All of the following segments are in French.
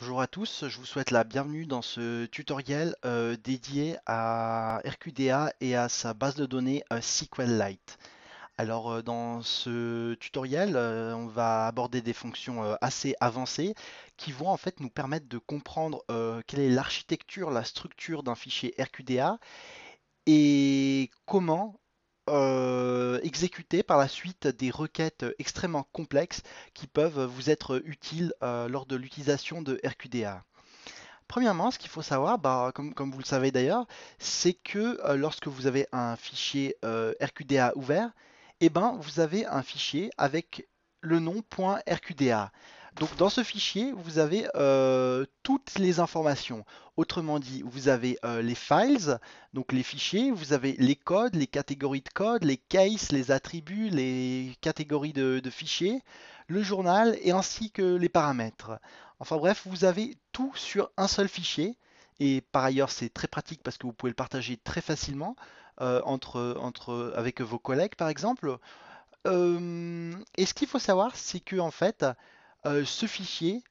Bonjour à tous, je vous souhaite la bienvenue dans ce tutoriel euh, dédié à RQDA et à sa base de données euh, SQLite. Alors euh, dans ce tutoriel, on va aborder des fonctions assez avancées qui vont en fait nous permettre de comprendre quelle est l'architecture, la structure d'un fichier RQDA et comment euh, exécuter par la suite des requêtes extrêmement complexes qui peuvent vous être utiles euh, lors de l'utilisation de RQDA. Premièrement, ce qu'il faut savoir, bah, comme, vous le savez d'ailleurs, c'est que euh, lorsque vous avez un fichier RQDA ouvert, eh ben, vous avez un fichier avec le nom .rqda. Donc dans ce fichier, vous avez euh, toutes les informations. Autrement dit, vous avez euh, les files, donc les fichiers, vous avez les codes, les catégories de codes, les cases, les attributs, les catégories de, fichiers, le journal et ainsi que les paramètres. Enfin bref, vous avez tout sur un seul fichier. Et par ailleurs, c'est très pratique parce que vous pouvez le partager très facilement euh, entre, entre, avec vos collègues, par exemple. et ce qu'il faut savoir, c'est que en fait, euh, ce fichier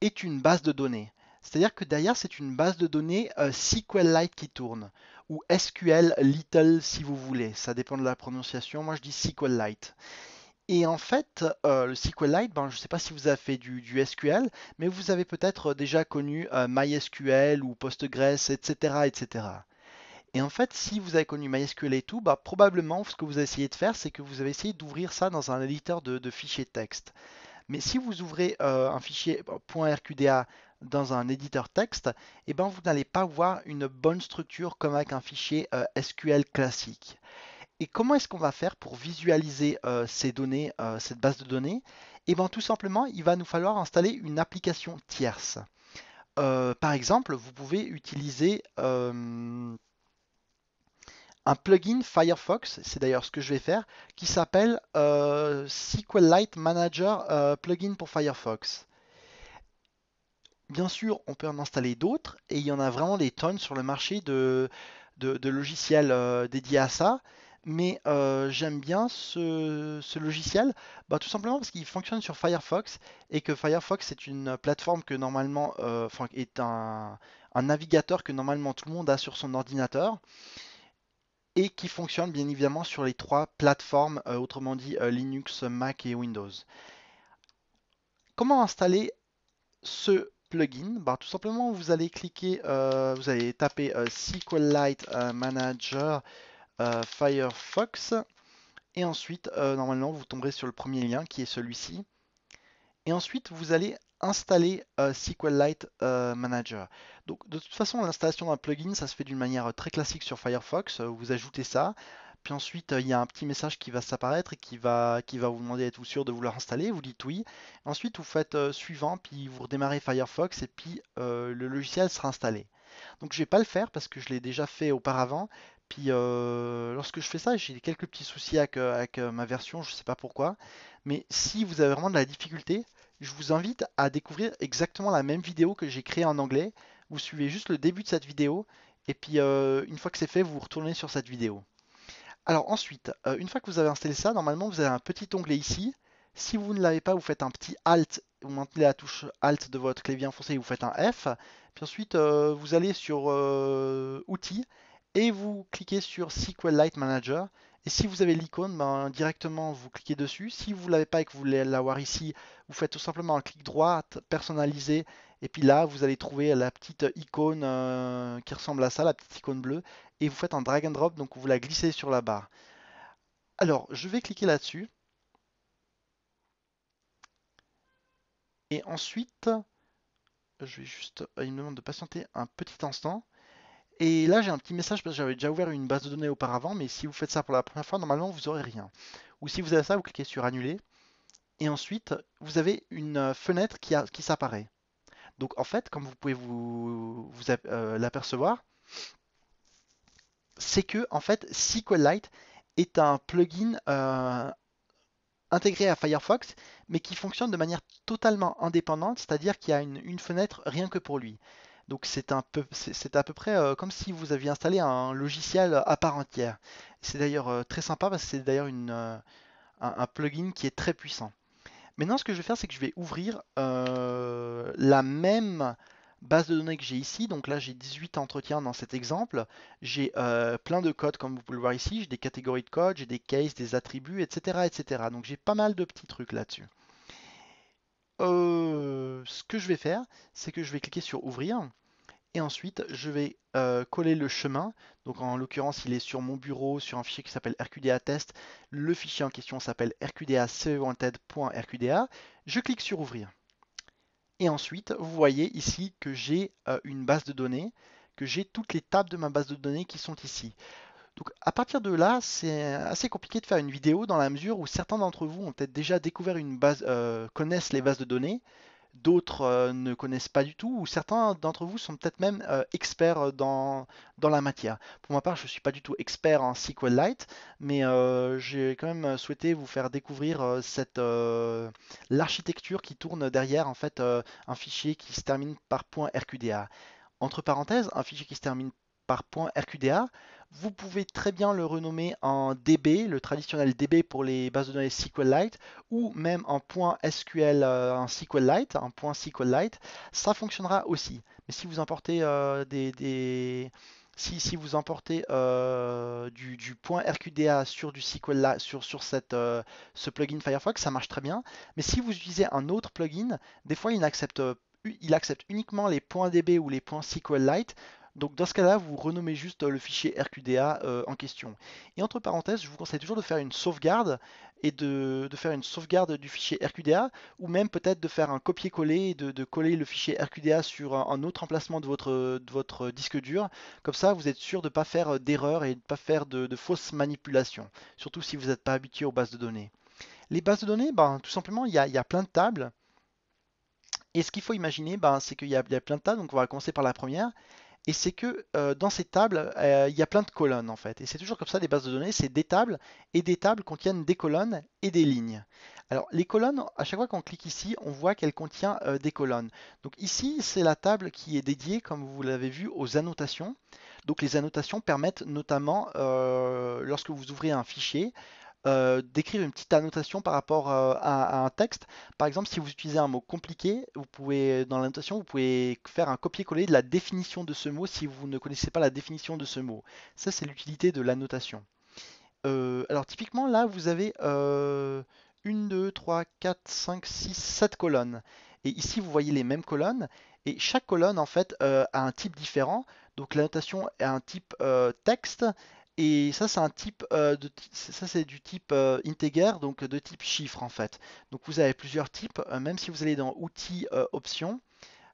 est une base de données. C'est-à-dire que derrière, c'est une base de données euh, SQLite qui tourne, ou SQL Little si vous voulez, ça dépend de la prononciation, moi je dis SQLite. Et en fait, euh, le SQLite, ben, je ne sais pas si vous avez fait du, SQL, mais vous avez peut-être déjà connu MySQL ou Postgres, etc., etc. Et en fait, si vous avez connu MySQL et tout, ben, probablement ce que vous avez essayé de faire, c'est que vous avez essayé d'ouvrir ça dans un éditeur de, de fichiers texte. Mais si vous ouvrez euh, un fichier euh, .rqda dans un éditeur texte, eh ben vous n'allez pas voir une bonne structure comme avec un fichier euh, SQL classique. Et comment est-ce qu'on va faire pour visualiser ces données, cette base de données Eh bien tout simplement, il va nous falloir installer une application tierce. par exemple, vous pouvez utiliser un plugin Firefox, c'est d'ailleurs ce que je vais faire, qui s'appelle euh, SQLite Manager euh, Plugin pour Firefox. Bien sûr, on peut en installer d'autres et il y en a vraiment des tonnes sur le marché de, logiciels euh, dédiés à ça. Mais j'aime bien ce, ce logiciel, bah, tout simplement parce qu'il fonctionne sur Firefox et que Firefox est une plateforme que normalement, est un, un navigateur que normalement tout le monde a sur son ordinateur et qui fonctionne bien évidemment sur les trois plateformes, euh, autrement dit euh, Linux, Mac et Windows. Comment installer ce plugin bah, Tout simplement, vous allez cliquer, euh, vous allez taper SQLite Manager Firefox et ensuite, normalement, vous tomberez sur le premier lien qui est celui-ci. Et ensuite, vous allez installer euh, SQLite euh, Manager. Donc de toute façon, l'installation d'un plugin, ça se fait d'une manière euh, très classique sur Firefox. Vous ajoutez ça, puis ensuite il y a un petit message qui va s'apparaître et qui va, qui va vous demander êtes-vous sûr de vouloir installer Vous dites oui. Ensuite, vous faites suivant, puis vous redémarrez Firefox et puis le logiciel sera installé. Donc je vais pas le faire parce que je l'ai déjà fait auparavant. Puis lorsque je fais ça, j'ai quelques petits soucis avec, ma version, je ne sais pas pourquoi. Mais si vous avez vraiment de la difficulté, je vous invite à découvrir exactement la même vidéo que j'ai créée en anglais. Vous suivez juste le début de cette vidéo et puis euh, une fois que c'est fait, vous retournez sur cette vidéo. Alors ensuite, euh, une fois que vous avez installé ça, normalement vous avez un petit onglet ici. Si vous ne l'avez pas, vous faites un petit Alt, vous maintenez la touche Alt de votre clavier enfoncé et vous faites un F. Puis ensuite, euh, vous allez sur Outils et vous cliquez sur SQLite Manager. Et si vous avez l'icône, ben, directement vous cliquez dessus. Si vous ne l'avez pas et que vous voulez l'avoir ici, vous faites tout simplement un clic droit, personnaliser, et puis là vous allez trouver la petite icône euh, qui ressemble à ça, la petite icône bleue, et vous faites un drag and drop, donc vous la glissez sur la barre. Alors je vais cliquer là-dessus. Et ensuite, je vais juste, euh, il me demande de patienter un petit instant. Et là, j'ai un petit message parce que j'avais déjà ouvert une base de données auparavant, mais si vous faites ça pour la première fois, normalement, vous n'aurez rien. Ou si vous avez ça, vous cliquez sur Annuler. Et ensuite, vous avez une euh, fenêtre qui, s'apparaît. Donc en fait, comme vous pouvez vous, euh, l'apercevoir, c'est que en fait, SQLite est un plugin euh, intégré à Firefox, mais qui fonctionne de manière totalement indépendante, c'est-à-dire qu'il y a une, fenêtre rien que pour lui. Donc c'est un peu, c'est à peu près euh, comme si vous aviez installé un logiciel à part entière. C'est d'ailleurs euh, très sympa parce que c'est d'ailleurs euh, un, un, plugin qui est très puissant. Maintenant, ce que je vais faire, c'est que je vais ouvrir la même base de données que j'ai ici. Donc là, j'ai 18 entretiens dans cet exemple. J'ai plein de codes, comme vous pouvez le voir ici. J'ai des catégories de codes, j'ai des cases, des attributs, etc., etc. Donc j'ai pas mal de petits trucs là-dessus euh, ce que je vais faire, c'est que je vais cliquer sur ouvrir et ensuite je vais euh, coller le chemin. Donc en l'occurrence, il est sur mon bureau, sur un fichier qui s'appelle RQDA test. Le fichier en question s'appelle RQDA e Je clique sur ouvrir. Et ensuite, vous voyez ici que j'ai euh, une base de données, que j'ai toutes les tables de ma base de données qui sont ici. Donc à partir de là, c'est assez compliqué de faire une vidéo dans la mesure où certains d'entre vous ont peut-être déjà découvert une base, euh, connaissent les bases de données, d'autres euh, ne connaissent pas du tout, ou certains d'entre vous sont peut-être même euh, experts dans, la matière. Pour ma part, je ne suis pas du tout expert en SQLite, mais j'ai quand même souhaité vous faire découvrir l'architecture qui tourne derrière en fait un fichier qui se termine par .rqda. Entre parenthèses, un fichier qui se termine par .rqda, vous pouvez très bien le renommer en DB, le traditionnel DB pour les bases de données SQLite, ou même en SQL euh, en SQLite, en SQLite. Ça fonctionnera aussi. Mais si vous importez euh, des, Si, vous emportez euh, du, point RQDA sur du sur, cette, ce plugin Firefox, ça marche très bien. Mais si vous utilisez un autre plugin, des fois il accepte, il accepte uniquement les DB ou les points SQLite. Donc dans ce cas-là, vous renommez juste euh, le fichier RQDA euh, en question. Et entre parenthèses, je vous conseille toujours de faire une sauvegarde et de, faire une sauvegarde du fichier RQDA ou même peut-être de faire un copier-coller et de, coller le fichier RQDA sur un, autre emplacement de votre, disque dur. Comme ça, vous êtes sûr de ne pas faire euh, d'erreur et de ne pas faire de, fausses manipulations, surtout si vous n'êtes pas habitué aux bases de données. Les bases de données, ben, tout simplement, il y a, plein de tables. Et ce qu'il faut imaginer, ben, c'est qu'il y, a plein de tables. Donc on va commencer par la première et c'est que euh, dans ces tables, euh, il y a plein de colonnes en fait. Et c'est toujours comme ça des bases de données, c'est des tables, et des tables contiennent des colonnes et des lignes. Alors les colonnes, à chaque fois qu'on clique ici, on voit qu'elle contient euh, des colonnes. Donc ici, c'est la table qui est dédiée, comme vous l'avez vu, aux annotations. Donc les annotations permettent notamment, lorsque vous ouvrez un fichier, euh, d'écrire une petite annotation par rapport euh, à, un texte. Par exemple, si vous utilisez un mot compliqué, vous pouvez euh, dans l'annotation, vous pouvez faire un copier-coller de la définition de ce mot si vous ne connaissez pas la définition de ce mot. Ça, c'est l'utilité de l'annotation. alors typiquement, là, vous avez une, deux, trois, quatre, cinq, six, sept colonnes. Et ici, vous voyez les mêmes colonnes. Et chaque colonne, en fait, a un type différent. Donc l'annotation a un type texte, et ça, c'est un type euh, de du type euh, integer, donc de type chiffre en fait. Donc vous avez plusieurs types. Euh, même si vous allez dans outils options,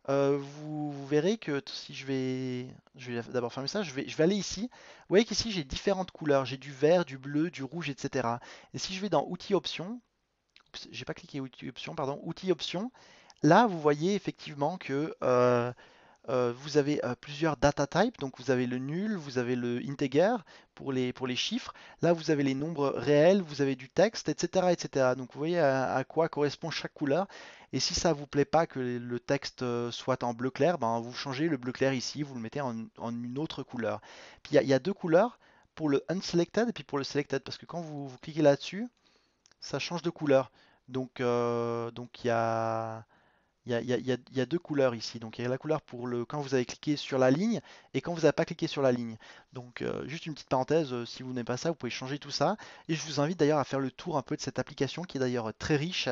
vous, verrez que si je vais, je vais d'abord fermer ça, je vais, je vais aller ici. Vous voyez qu'ici j'ai différentes couleurs. J'ai du vert, du bleu, du rouge, etc. Et si je vais dans outils options, j'ai pas cliqué outils options, pardon, outils options. Là, vous voyez effectivement que euh, vous avez euh, plusieurs data types, donc vous avez le nul, vous avez le integer pour les, pour les chiffres, là vous avez les nombres réels, vous avez du texte, etc. etc. Donc vous voyez à, quoi correspond chaque couleur. Et si ça vous plaît pas que le texte euh, soit en bleu clair, ben vous changez le bleu clair ici, vous le mettez en, une autre couleur. Puis il y, a deux couleurs pour le unselected et puis pour le selected, parce que quand vous, cliquez là-dessus, ça change de couleur. Donc il y a il y, a, deux couleurs ici. Donc il y a la couleur pour le quand vous avez cliqué sur la ligne et quand vous n'avez pas cliqué sur la ligne. Donc euh, juste une petite parenthèse, euh, si vous n'aimez pas ça, vous pouvez changer tout ça. Et je vous invite d'ailleurs à faire le tour un peu de cette application qui est d'ailleurs euh, très riche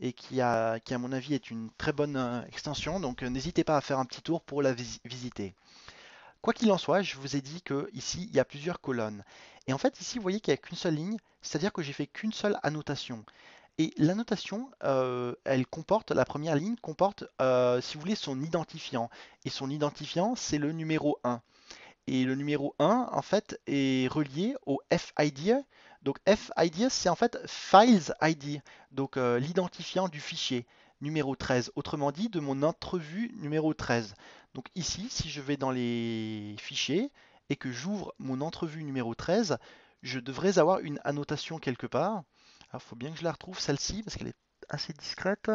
et qui, à mon avis est une très bonne extension. Donc n'hésitez pas à faire un petit tour pour la visiter. Quoi qu'il en soit, je vous ai dit que ici il y a plusieurs colonnes. Et en fait ici vous voyez qu'il n'y a qu'une seule ligne, c'est-à-dire que j'ai fait qu'une seule annotation. Et l'annotation, euh, elle comporte, la première ligne comporte, euh, si vous voulez, son identifiant. Et son identifiant, c'est le numéro 1. Et le numéro 1, en fait, est relié au FID. Donc FID, c'est en fait Files ID, donc euh, l'identifiant du fichier numéro 13, autrement dit de mon entrevue numéro 13. Donc ici, si je vais dans les fichiers et que j'ouvre mon entrevue numéro 13, je devrais avoir une annotation quelque part il ah, faut bien que je la retrouve celle-ci parce qu'elle est assez discrète.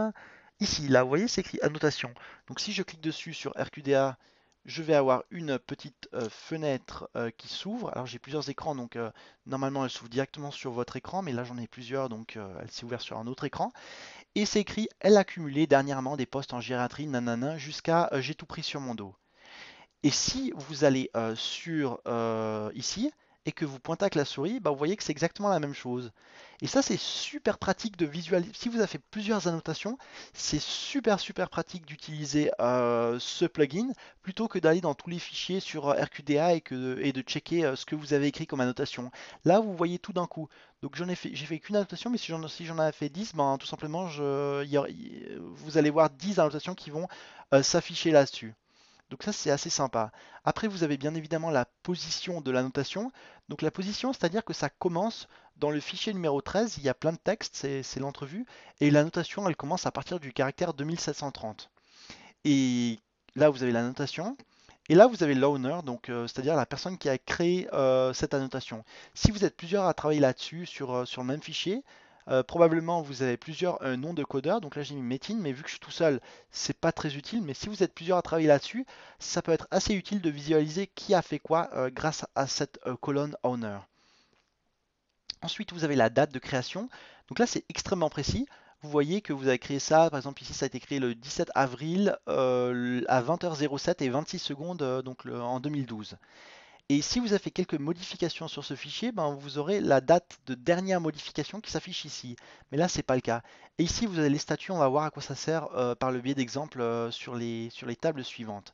Ici, là, vous voyez, c'est écrit annotation. Donc, si je clique dessus sur RQDA, je vais avoir une petite euh, fenêtre euh, qui s'ouvre. Alors, j'ai plusieurs écrans, donc euh, normalement, elle s'ouvre directement sur votre écran, mais là, j'en ai plusieurs, donc elle s'est ouverte sur un autre écran. Et c'est écrit, elle a cumulé dernièrement des postes en gératrie, nanana, jusqu'à j'ai tout pris sur mon dos. Et si vous allez sur ici, et que vous pointez avec la souris, bah, vous voyez que c'est exactement la même chose. Et ça, c'est super pratique de visualiser. Si vous avez fait plusieurs annotations, c'est super super pratique d'utiliser euh, ce plugin plutôt que d'aller dans tous les fichiers sur euh, RQDA et, de checker euh, ce que vous avez écrit comme annotation. Là, vous voyez tout d'un coup. Donc j'en ai fait, j'ai fait qu'une annotation, mais si j'en si ai fait 10, ben, tout simplement, vous allez voir 10 annotations qui vont s'afficher là-dessus. Donc ça, c'est assez sympa. Après, vous avez bien évidemment la position de l'annotation. Donc la position, c'est-à-dire que ça commence dans le fichier numéro 13, il y a plein de textes, c'est l'entrevue, et la notation, elle commence à partir du caractère 2730. Et là, vous avez la notation. Et là, vous avez l'owner, donc euh, c'est-à-dire la personne qui a créé euh, cette annotation. Si vous êtes plusieurs à travailler là-dessus sur euh, le même fichier, euh, probablement, vous avez plusieurs euh, noms de codeurs, Donc là, j'ai mis Metin, mais vu que je suis tout seul, c'est pas très utile. Mais si vous êtes plusieurs à travailler là-dessus, ça peut être assez utile de visualiser qui a fait quoi euh, grâce à cette colonne Owner. Ensuite, vous avez la date de création. Donc là, c'est extrêmement précis. Vous voyez que vous avez créé ça, par exemple ici ça a été créé le 17 avril à 20h07 et 26 secondes donc en 2012. Et si vous avez fait quelques modifications sur ce fichier, ben vous aurez la date de dernière modification qui s'affiche ici. Mais là, ce n'est pas le cas. Et ici, vous avez les statuts, on va voir à quoi ça sert euh, par le biais d'exemples euh, sur, les, sur les tables suivantes.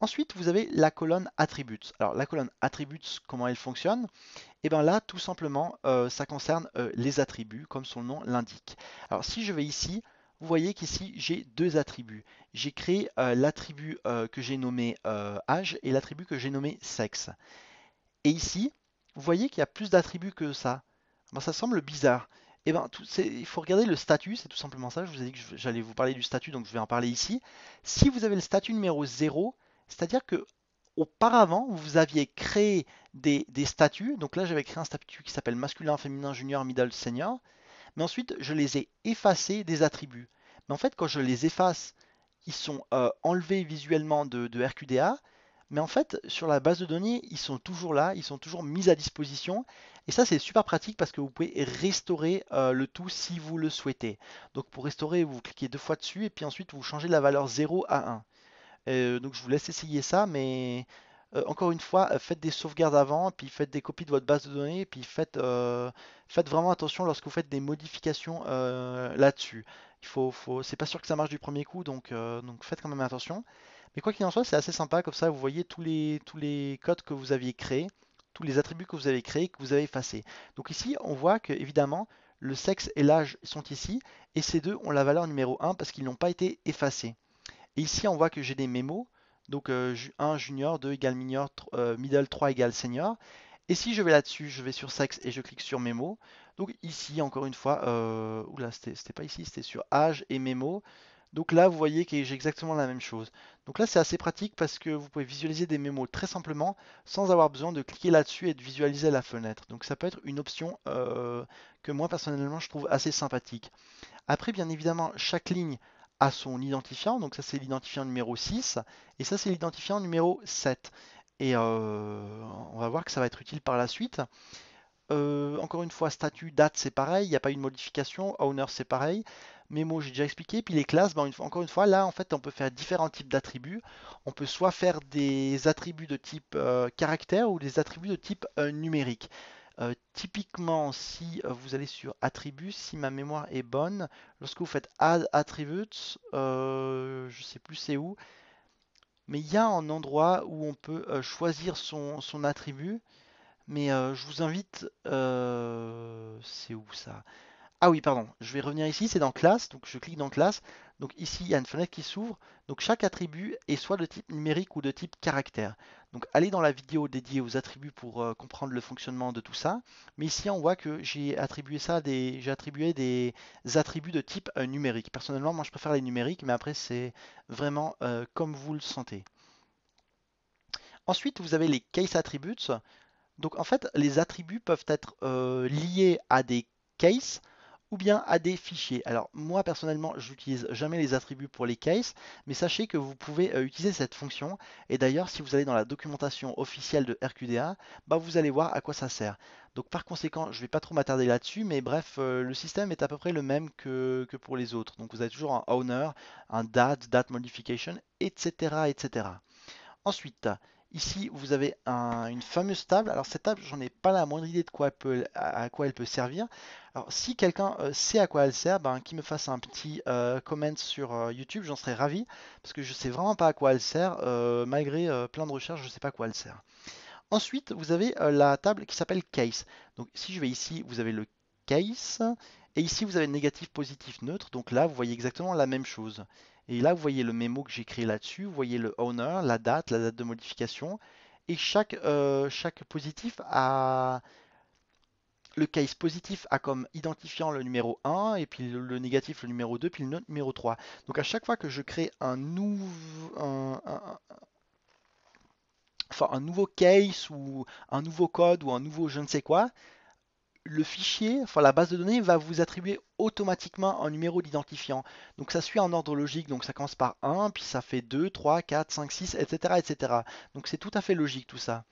Ensuite, vous avez la colonne attributes. Alors, la colonne attributes, comment elle fonctionne Et eh bien là, tout simplement, euh, ça concerne les attributs, comme son nom l'indique. Alors, si je vais ici, vous voyez qu'ici j'ai deux attributs. J'ai créé euh, l'attribut euh, que j'ai nommé euh, âge et l'attribut que j'ai nommé sexe. Et ici, vous voyez qu'il y a plus d'attributs que ça. Ben, ça semble bizarre. Eh ben, tout, il faut regarder le statut, c'est tout simplement ça. Je vous ai dit que j'allais vous parler du statut, donc je vais en parler ici. Si vous avez le statut numéro 0, c'est-à-dire que auparavant, vous aviez créé des, des statuts. Donc là, j'avais créé un statut qui s'appelle masculin, féminin, junior, middle, senior. Mais ensuite, je les ai effacés des attributs. Mais en fait, quand je les efface, ils sont euh, enlevés visuellement de, RQDA. Mais en fait, sur la base de données, ils sont toujours là, ils sont toujours mis à disposition. Et ça, c'est super pratique parce que vous pouvez restaurer euh, le tout si vous le souhaitez. Donc pour restaurer, vous cliquez deux fois dessus et puis ensuite, vous changez la valeur 0 à 1. Euh, donc je vous laisse essayer ça, mais euh, encore une fois, euh, faites des sauvegardes avant, puis faites des copies de votre base de données, puis faites, euh, vraiment attention lorsque vous faites des modifications là-dessus. Il faut, faut... c'est pas sûr que ça marche du premier coup, donc, faites quand même attention. Mais quoi qu'il en soit, c'est assez sympa, comme ça vous voyez tous les, tous les codes que vous aviez créés, tous les attributs que vous avez créés, que vous avez effacés. Donc ici, on voit que évidemment, le sexe et l'âge sont ici, et ces deux ont la valeur numéro 1 parce qu'ils n'ont pas été effacés. Et ici, on voit que j'ai des mémos, donc 1 euh, junior, 2 égale minor, euh, middle, 3 égale senior. Et si je vais là-dessus, je vais sur sexe et je clique sur mémo. Donc ici, encore une fois, euh, c'était pas ici, c'était sur âge et mémo. Donc là, vous voyez que j'ai exactement la même chose. Donc là, c'est assez pratique parce que vous pouvez visualiser des mémos très simplement sans avoir besoin de cliquer là-dessus et de visualiser la fenêtre. Donc ça peut être une option euh, que moi, personnellement, je trouve assez sympathique. Après, bien évidemment, chaque ligne à son identifiant. Donc ça c'est l'identifiant numéro 6 et ça c'est l'identifiant numéro 7. Et euh, on va voir que ça va être utile par la suite. Euh, encore une fois, statut, date, c'est pareil, il n'y a pas eu de modification, owner, c'est pareil. Mémo, j'ai déjà expliqué. Puis les classes, ben, encore une fois, là, en fait, on peut faire différents types d'attributs. On peut soit faire des attributs de type euh, caractère ou des attributs de type numérique. Euh, typiquement, si euh, vous allez sur attributs, si ma mémoire est bonne, lorsque vous faites add attributes, je euh, je sais plus c'est où, mais il y a un endroit où on peut choisir son, attribut. Mais je vous invite. c'est où ça Ah oui, pardon. Je vais revenir ici. C'est dans classe. Donc je clique dans classe. Donc ici, il y a une fenêtre qui s'ouvre. Donc chaque attribut est soit de type numérique ou de type caractère. Donc allez dans la vidéo dédiée aux attributs pour euh, comprendre le fonctionnement de tout ça. Mais ici, on voit que j'ai attribué ça, des, j'ai attribué des attributs de type euh, numérique. Personnellement, moi, je préfère les numériques, mais après, c'est vraiment euh, comme vous le sentez. Ensuite, vous avez les case attributes. Donc en fait, les attributs peuvent être liés à des cases ou bien à des fichiers. Alors moi personnellement, j'utilise jamais les attributs pour les cases, mais sachez que vous pouvez euh, utiliser cette fonction. Et d'ailleurs, si vous allez dans la documentation officielle de RQDA, bah, vous allez voir à quoi ça sert. Donc par conséquent, je ne vais pas trop m'attarder là-dessus, mais bref, euh, le système est à peu près le même que, pour les autres. Donc vous avez toujours un owner, un date, date modification, etc. etc. Ensuite, Ici, vous avez une fameuse table. Alors cette table, j'en ai pas la moindre idée de quoi elle peut, à quoi elle peut servir. Alors si quelqu'un euh, sait à quoi elle sert, ben, qu'il me fasse un petit euh, comment sur euh, YouTube, j'en serais ravi, parce que je ne sais vraiment pas à quoi elle sert, malgré plein de recherches, je ne sais pas à quoi elle sert. Ensuite, vous avez la table qui s'appelle case. Donc si je vais ici, vous avez le case, et ici vous avez négatif, positif, neutre, donc là vous voyez exactement la même chose. Et là, vous voyez le mémo que j'ai créé là-dessus, vous voyez le owner, la date, la date de modification, et chaque, euh, positif a... Le case positif a comme identifiant le numéro 1, et puis le, négatif le numéro 2, puis le numéro 3. Donc à chaque fois que je crée un, un nouveau case, ou un nouveau code, ou un nouveau je ne sais quoi, le fichier, enfin la base de données va vous attribuer automatiquement un numéro d'identifiant. Donc ça suit en ordre logique, donc ça commence par 1, puis ça fait 2, 3, 4, 5, 6, etc. etc. Donc c'est tout à fait logique tout ça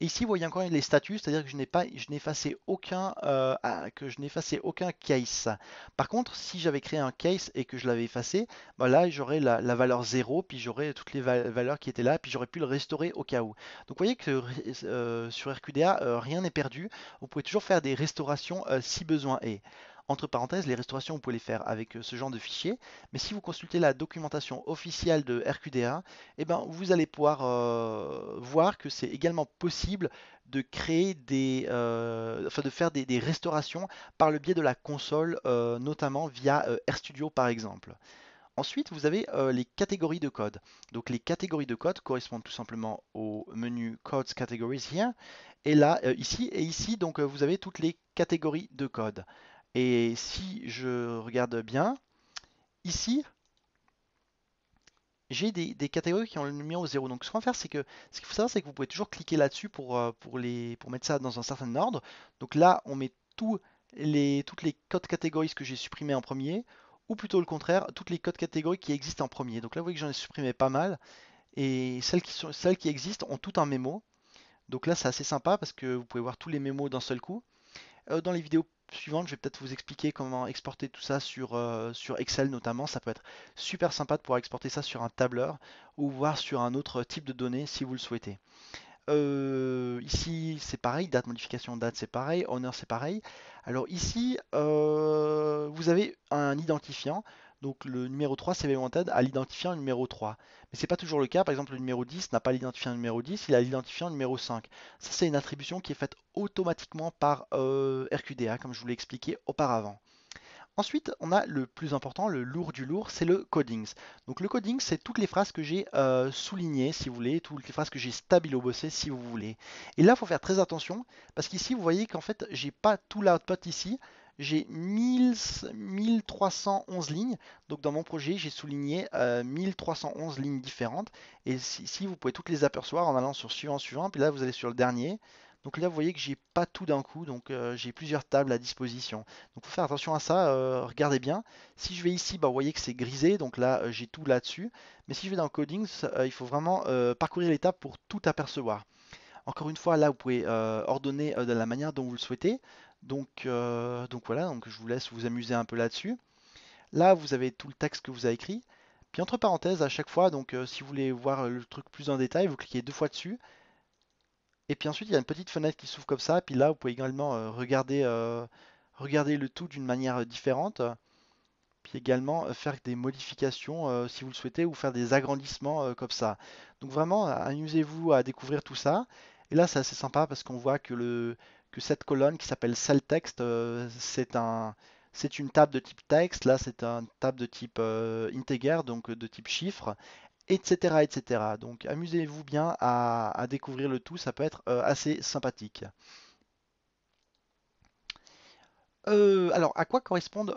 ici, vous voyez encore les statuts, c'est-à-dire que je n'ai pas, je n'ai effacé aucun, euh, ah, que je n'ai aucun case. Par contre, si j'avais créé un case et que je l'avais effacé, bah là, j'aurais la, valeur 0, puis j'aurais toutes les valeurs qui étaient là, puis j'aurais pu le restaurer au cas où. Donc, vous voyez que euh, sur RQDA, euh, rien n'est perdu. Vous pouvez toujours faire des restaurations si besoin est. Entre parenthèses, les restaurations, vous pouvez les faire avec euh, ce genre de fichiers. Mais si vous consultez la documentation officielle de RQDA, eh ben, vous allez pouvoir euh, voir que c'est également possible de créer des, euh, enfin de faire des, restaurations par le biais de la console, notamment via RStudio par exemple. Ensuite, vous avez les catégories de code. Donc les catégories de code correspondent tout simplement au menu Codes Categories Et là, ici et ici, donc vous avez toutes les catégories de code. Et si je regarde bien, ici, j'ai des, catégories qui ont le numéro 0. Donc ce qu'on va faire, c'est que ce qu'il faut savoir, c'est que vous pouvez toujours cliquer là-dessus pour, euh, pour, pour mettre ça dans un certain ordre. Donc là, on met tous les, toutes les codes catégories que j'ai supprimées en premier, ou plutôt le contraire, toutes les codes catégories qui existent en premier. Donc là, vous voyez que j'en ai supprimé pas mal, et celles qui, sont, celles qui existent ont tout un mémo. Donc là, c'est assez sympa parce que vous pouvez voir tous les mémos d'un seul coup. Euh, dans les vidéos suivante, je vais peut-être vous expliquer comment exporter tout ça sur, euh, sur Excel notamment. Ça peut être super sympa de pouvoir exporter ça sur un tableur ou voir sur un autre type de données si vous le souhaitez. Euh, ici, c'est pareil, date, modification date, c'est pareil, honor c'est pareil. Alors ici, euh, vous avez un identifiant. Donc le numéro 3 c'est Wanted à l'identifiant numéro 3. Mais ce n'est pas toujours le cas. Par exemple, le numéro 10 n'a pas l'identifiant numéro 10, il a l'identifiant numéro 5. Ça, c'est une attribution qui est faite automatiquement par euh, RQDA, comme je vous l'ai expliqué auparavant. Ensuite, on a le plus important, le lourd du lourd, c'est le codings. Donc le coding, c'est toutes les phrases que j'ai euh, soulignées, si vous voulez, toutes les phrases que j'ai stabilo bossées, si vous voulez. Et là, il faut faire très attention, parce qu'ici, vous voyez qu'en fait, j'ai pas tout l'output ici, j'ai 1311 lignes. Donc dans mon projet, j'ai souligné 1311 euh, lignes différentes. Et ici vous pouvez toutes les apercevoir en allant sur suivant, suivant, puis là vous allez sur le dernier. Donc là vous voyez que j'ai pas tout d'un coup, donc euh, j'ai plusieurs tables à disposition. Donc il faut faire attention à ça, euh, regardez bien. Si je vais ici, bah, vous voyez que c'est grisé, donc là j'ai tout là-dessus. Mais si je vais dans Codings, il faut vraiment parcourir les tables pour tout apercevoir. Encore une fois, là, vous pouvez ordonner de la manière dont vous le souhaitez. Donc, euh, donc voilà, donc je vous laisse vous amuser un peu là-dessus. Là, vous avez tout le texte que vous avez écrit. Puis entre parenthèses, à chaque fois, donc euh, si vous voulez voir le truc plus en détail, vous cliquez deux fois dessus. Et puis ensuite, il y a une petite fenêtre qui s'ouvre comme ça. Puis là, vous pouvez également euh, regarder, regarder le tout d'une manière différente. Puis également faire des modifications si vous le souhaitez ou faire des agrandissements comme ça. Donc vraiment, amusez-vous à découvrir tout ça. Et là, c'est assez sympa parce qu'on voit que le, que cette colonne qui s'appelle cell text, euh, c'est un, c'est une table de type texte, là c'est une table de type euh, integer, donc euh, de type chiffre, etc. etc. Donc amusez-vous bien à, découvrir le tout, ça peut être assez sympathique. alors à quoi correspondent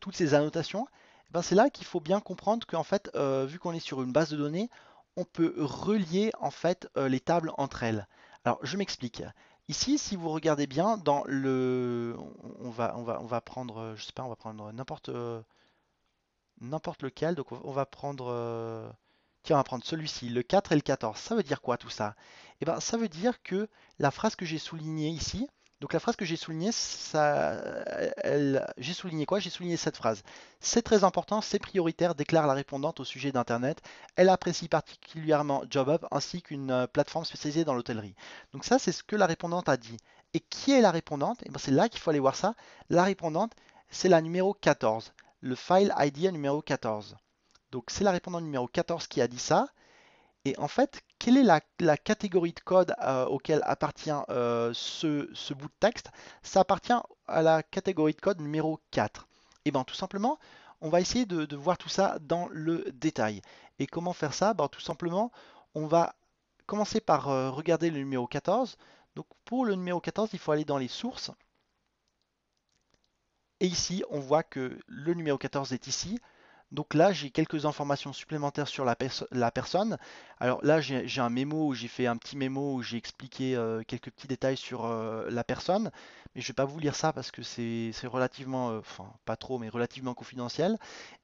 toutes ces annotations eh ben, C'est là qu'il faut bien comprendre qu'en fait, vu qu'on est sur une base de données, on peut relier en fait les tables entre elles. Alors je m'explique. Ici, si vous regardez bien, dans le, on va, on va, on va prendre, euh, je sais pas, on va prendre n'importe, euh, n'importe lequel. Donc, on va prendre, euh, tiens, on va prendre celui-ci, le 4 et le 14. Ça veut dire quoi tout ça Eh ben, ça veut dire que la phrase que j'ai soulignée ici, donc la phrase que j'ai soulignée, ça, elle, j'ai souligné quoi J'ai souligné cette phrase. C'est très important, c'est prioritaire, déclare la répondante au sujet d'Internet. Elle apprécie particulièrement JobUp ainsi qu'une euh, plateforme spécialisée dans l'hôtellerie. Donc ça, c'est ce que la répondante a dit. Et qui est la répondante Et eh ben, C'est là qu'il faut aller voir ça. La répondante, c'est la numéro 14, le file ID numéro 14. Donc c'est la répondante numéro 14 qui a dit ça. Et en fait, quelle est la, catégorie de code euh, auquel appartient euh, ce, bout de texte Ça appartient à la catégorie de code numéro 4. Et bien tout simplement, on va essayer de, voir tout ça dans le détail. Et comment faire ça ben, Tout simplement, on va commencer par euh, regarder le numéro 14. Donc pour le numéro 14, il faut aller dans les sources. Et ici, on voit que le numéro 14 est ici. Donc là, j'ai quelques informations supplémentaires sur la, personne. Alors là, j'ai un mémo où j'ai fait un petit mémo où j'ai expliqué euh, quelques petits détails sur euh, la personne. Mais je ne vais pas vous lire ça parce que c'est relativement, euh, enfin pas trop, mais relativement confidentiel.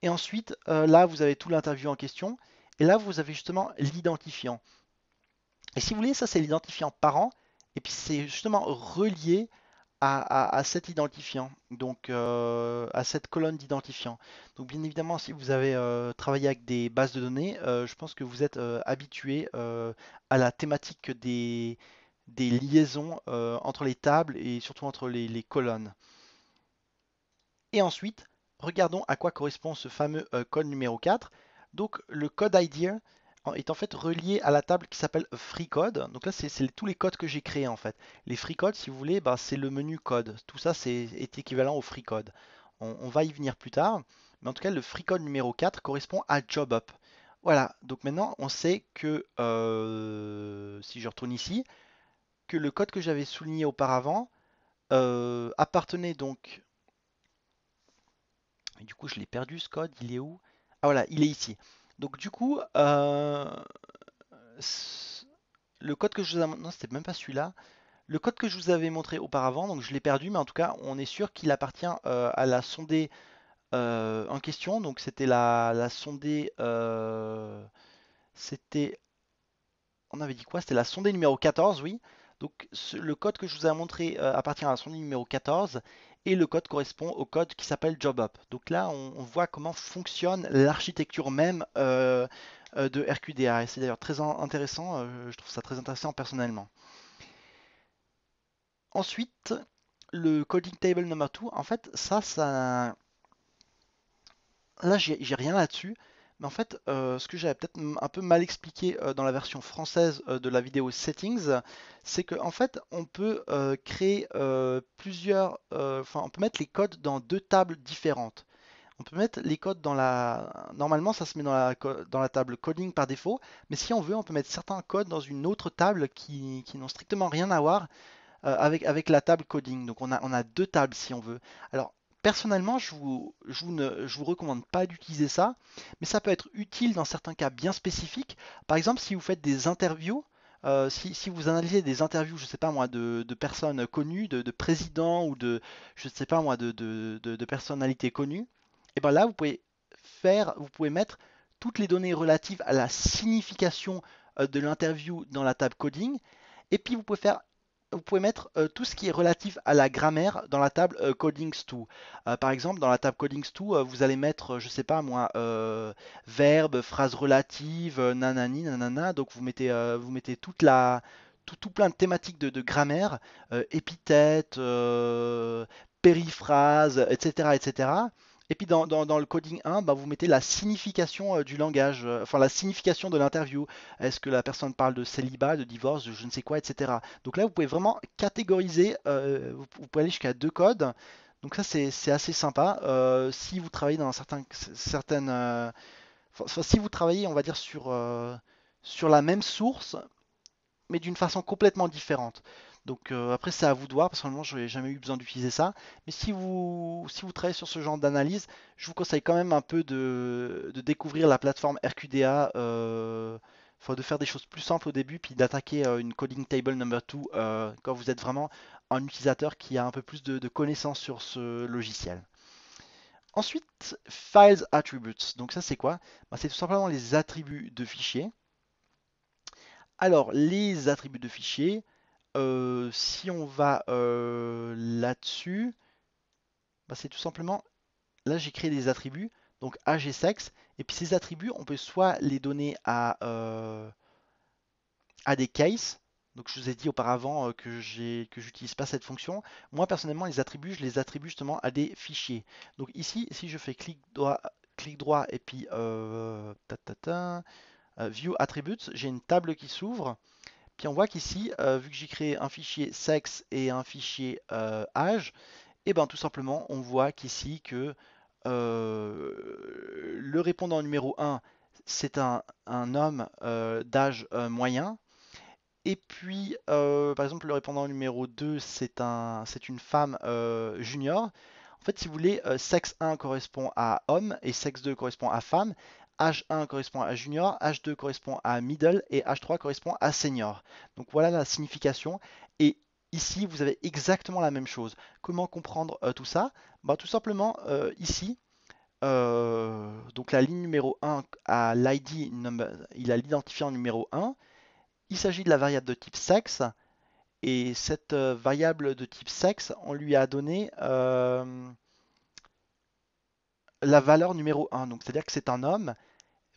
Et ensuite, là, vous avez tout l'interview en question. Et là, vous avez justement l'identifiant. Et si vous voulez, ça c'est l'identifiant parent. Et puis c'est justement relié à, cet identifiant, donc euh, à cette colonne d'identifiant. Donc bien évidemment, si vous avez euh, travaillé avec des bases de données, euh, je pense que vous êtes habitué à la thématique des, liaisons entre les tables et surtout entre les, colonnes. Et ensuite, regardons à quoi correspond ce fameux code numéro 4. Donc le code idea, est en fait relié à la table qui s'appelle FreeCode Donc là, c'est tous les codes que j'ai créés en fait. Les free codes, si vous voulez, ben, c'est le menu code. Tout ça, c'est est équivalent au free code. On, va y venir plus tard. Mais en tout cas, le free code numéro 4 correspond à JobUp Voilà. Donc maintenant, on sait que euh, si je retourne ici, que le code que j'avais souligné auparavant euh, appartenait donc. du coup, je l'ai perdu ce code. Il est où Ah voilà, il est ici. Donc du coup, euh, le code que je vous c'était même pas celui-là. Le code que je vous avais montré auparavant, donc je l'ai perdu, mais en tout cas, on est sûr qu'il appartient euh, à la sondée euh, en question. Donc c'était la, sondée, c'était on avait dit quoi C'était la sondée numéro 14, oui. Donc le code que je vous ai montré appartient à la sondée numéro 14 et le code correspond au code qui s'appelle JobUp. Donc là, on, voit comment fonctionne l'architecture même euh, euh, de RQDA. Et c'est d'ailleurs très intéressant, euh, je trouve ça très intéressant personnellement. Ensuite, le coding table number 2, en fait, ça, ça. Là, j'ai rien là-dessus. Mais en fait, euh, ce que j'avais peut-être un peu mal expliqué euh, dans la version française euh, de la vidéo settings, c'est qu'en en fait, on peut créer plusieurs. Enfin, on peut mettre les codes dans deux tables différentes. On peut mettre les codes dans la. Normalement, ça se met dans la, dans la table coding par défaut, mais si on veut, on peut mettre certains codes dans une autre table qui, n'ont strictement rien à voir. Avec, avec, la table coding. Donc on a, on a deux tables si on veut. Alors Personnellement, je vous, ne vous recommande pas d'utiliser ça, mais ça peut être utile dans certains cas bien spécifiques. Par exemple, si vous faites des interviews, euh, si, vous analysez des interviews, je sais pas moi, de, personnes connues, de, présidents ou de, je sais pas moi, de, personnalités connues, et eh ben là, vous pouvez faire, vous pouvez mettre toutes les données relatives à la signification euh, de l'interview dans la table coding, et puis vous pouvez faire vous pouvez mettre euh, tout ce qui est relatif à la grammaire dans la table euh, codings2. Euh, par exemple, dans la table codings2, vous allez mettre, je ne sais pas moi, verbe, phrase relative, nanani, nanana. Donc vous mettez, vous mettez tout, plein de thématiques de, grammaire, épithètes, périphrases, etc., etc. Et puis dans, le coding 1, bah, vous mettez la signification euh, du langage, euh, enfin la signification de l'interview. Est-ce que la personne parle de célibat, de divorce, de je ne sais quoi, etc. Donc là, vous pouvez vraiment catégoriser, euh, vous, pouvez aller jusqu'à deux codes. Donc ça, c'est assez sympa. si vous travaillez dans certain, si vous travaillez, on va dire, sur, sur la même source, mais d'une façon complètement différente. Donc euh, après, c'est à vous de voir, parce que je n'ai jamais eu besoin d'utiliser ça. Mais si vous, si vous travaillez sur ce genre d'analyse, je vous conseille quand même un peu de, découvrir la plateforme RQDA. Euh, de faire des choses plus simples au début, puis d'attaquer euh, une coding table number 2 quand vous êtes vraiment un utilisateur qui a un peu plus de, connaissances sur ce logiciel. Ensuite, files attributes. Donc ça c'est quoi bah, C'est tout simplement les attributs de fichiers. Alors les attributs de fichiers, euh, si on va euh, là-dessus, bah, c'est tout simplement, là j'ai créé des attributs, donc âge et sexe, et puis ces attributs, on peut soit les donner à, euh, à des cases, donc je vous ai dit auparavant que j'utilise pas cette fonction. Moi personnellement, les attributs, je les attribue justement à des fichiers. Donc ici, si je fais clic droit, clic droit et puis ta, ta, ta, View Attributes, j'ai une table qui s'ouvre puis on voit qu'ici, euh, vu que j'ai créé un fichier sexe et un fichier euh, âge, et eh ben tout simplement on voit qu'ici que euh, le répondant numéro 1 c'est un, homme d'âge moyen. Et puis par exemple le répondant numéro 2 c'est un, une femme junior. En fait si vous voulez sexe 1 correspond à homme et sexe 2 correspond à femme H1 correspond à junior, H2 correspond à middle et H3 correspond à senior. Donc voilà la signification. Et ici, vous avez exactement la même chose. Comment comprendre euh, tout ça bah, Tout simplement, euh, ici, euh, donc la ligne numéro 1 a l'ID, il a l'identifiant numéro 1. Il s'agit de la variable de type sexe. Et cette variable de type sexe, on lui a donné la valeur numéro 1. Donc c'est-à-dire que c'est un homme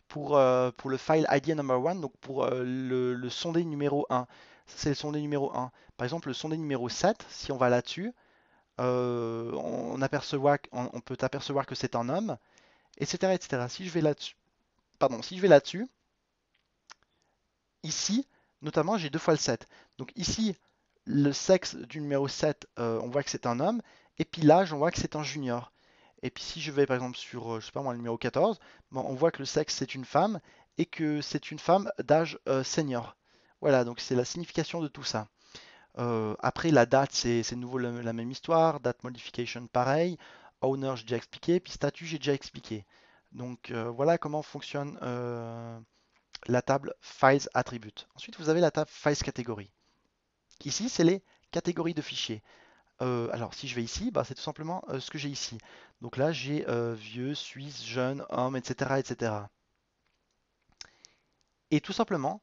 pour, euh, pour le file ID number 1, donc pour euh, le, le, sondé numéro 1. C'est le sondé numéro 1. Par exemple, le sondé numéro 7, si on va là-dessus, euh, on, aperçoit, on, peut apercevoir que c'est un homme, etc., etc. Si je vais là-dessus, pardon, si je vais là-dessus, ici, notamment, j'ai deux fois le 7. Donc ici, le sexe du numéro 7, on voit que c'est un homme, et puis l'âge, on voit que c'est un junior. Et puis si je vais par exemple sur, euh, je sais pas moi, le numéro 14, on voit que le sexe c'est une femme et que c'est une femme d'âge euh, senior. Voilà, donc c'est la signification de tout ça. Euh, après la date, c'est nouveau la, même histoire, date modification pareil, owner j'ai déjà expliqué, puis statut j'ai déjà expliqué. Donc voilà comment fonctionne la table Files Attribute. Ensuite vous avez la table Files Catégorie. Ici c'est les catégories de fichiers. Euh, alors, si je vais ici, bah, c'est tout simplement euh, ce que j'ai ici. Donc là, j'ai euh, vieux, suisse, jeune, homme, etc. etc. Et tout simplement,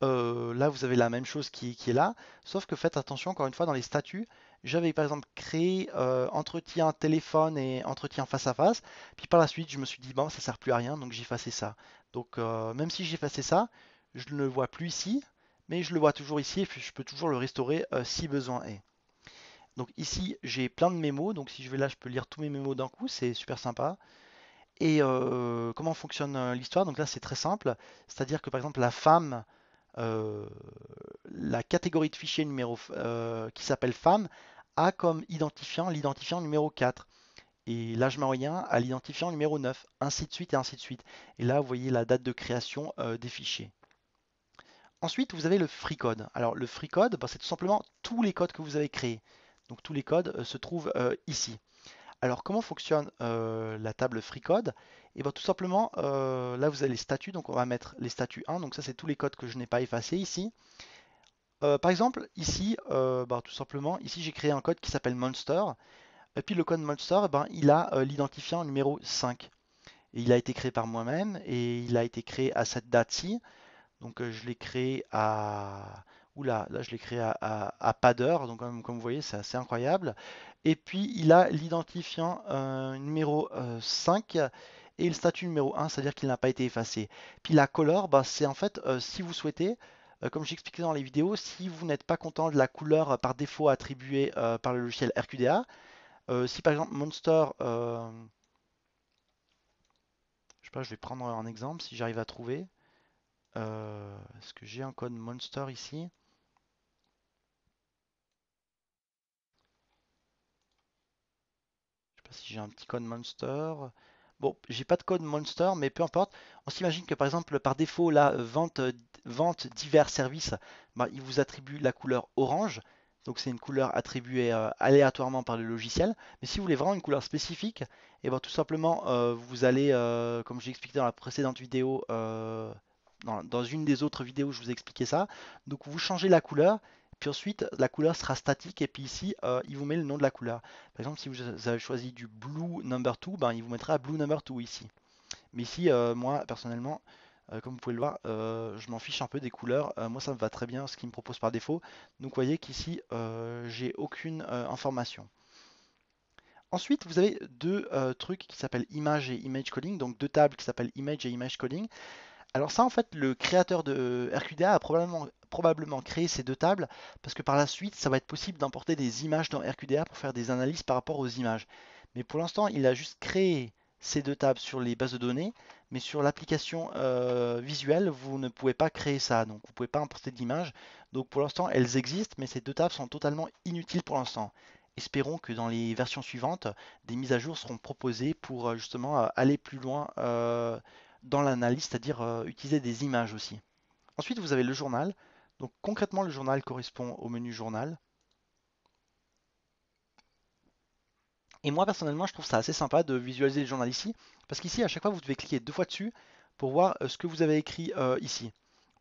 là, vous avez la même chose qui, est là, sauf que faites attention, encore une fois, dans les statuts, j'avais par exemple créé entretien téléphone et entretien face à face, puis par la suite, je me suis dit, bon, ça sert plus à rien, donc j'ai effacé ça. Donc, même si j'ai effacé ça, je ne le vois plus ici, mais je le vois toujours ici, et je peux toujours le restaurer si besoin est. Donc ici, j'ai plein de mémos. Donc si je vais là, je peux lire tous mes mémos d'un coup. C'est super sympa. Et euh, comment fonctionne euh, l'histoire Donc là, c'est très simple. C'est-à-dire que par exemple, la femme, euh, la catégorie de fichier numéro qui s'appelle femme a comme identifiant l'identifiant numéro 4. Et là, je a à l'identifiant numéro 9, ainsi de suite et ainsi de suite. Et là, vous voyez la date de création des fichiers. Ensuite, vous avez le free code. Alors, le free code, bah, c'est tout simplement tous les codes que vous avez créés. Donc tous les codes euh, se trouvent euh, ici. Alors comment fonctionne euh, la table FreeCode Et eh bien tout simplement, là vous avez les statuts, donc on va mettre les statuts 1, donc ça c'est tous les codes que je n'ai pas effacés ici. par exemple, ici, ben, tout simplement, ici j'ai créé un code qui s'appelle Monster, et puis le code Monster, eh ben, il a l'identifiant numéro 5. Et il a été créé par moi-même, et il a été créé à cette date-ci, donc je l'ai créé à... Oula, là je l'ai créé à, à, pas d'heure, donc comme, vous voyez c'est assez incroyable. Et puis il a l'identifiant euh, numéro 5 euh, et le statut numéro 1, c'est-à-dire qu'il n'a pas été effacé. Puis la couleur bah, c'est en fait euh, si vous souhaitez, comme j'expliquais dans les vidéos, si vous n'êtes pas content de la couleur par défaut attribuée par le logiciel RQDA, si par exemple Monster... je sais pas, je vais prendre un exemple si j'arrive à trouver. Est-ce que j'ai un code monster ici si j'ai un petit code monster. Bon, j'ai pas de code monster, mais peu importe. On s'imagine que par exemple, par défaut, la vente, vente divers services, bah, il vous attribue la couleur orange. Donc c'est une couleur attribuée euh, aléatoirement par le logiciel. Mais si vous voulez vraiment une couleur spécifique, et eh bien tout simplement, euh, vous allez, euh, comme j'ai expliqué dans la précédente vidéo, dans, dans, une des autres vidéos, je vous ai expliqué ça. Donc vous changez la couleur puis ensuite, la couleur sera statique et puis ici, euh, il vous met le nom de la couleur. Par exemple, si vous avez choisi du blue number 2, ben, il vous mettra blue number 2 ici. Mais ici, euh, moi, personnellement, euh, comme vous pouvez le voir, je m'en fiche un peu des couleurs. moi, ça me va très bien ce qu'il me propose par défaut. Donc, vous voyez qu'ici, j'ai aucune information. Ensuite, vous avez deux trucs qui s'appellent image et image coding, donc deux tables qui s'appellent image et image coding. Alors ça, en fait, le créateur de RQDA a probablement probablement créer ces deux tables parce que par la suite, ça va être possible d'importer des images dans RQDA pour faire des analyses par rapport aux images. Mais pour l'instant, il a juste créé ces deux tables sur les bases de données, mais sur l'application euh, visuelle, vous ne pouvez pas créer ça, donc vous ne pouvez pas importer d'images Donc pour l'instant, elles existent, mais ces deux tables sont totalement inutiles pour l'instant. Espérons que dans les versions suivantes, des mises à jour seront proposées pour euh, justement euh, aller plus loin dans l'analyse, c'est-à-dire utiliser des images aussi. Ensuite, vous avez le journal. Donc concrètement, le journal correspond au menu journal. Et moi personnellement, je trouve ça assez sympa de visualiser le journal ici, parce qu'ici, à chaque fois, vous devez cliquer deux fois dessus pour voir euh, ce que vous avez écrit euh, ici.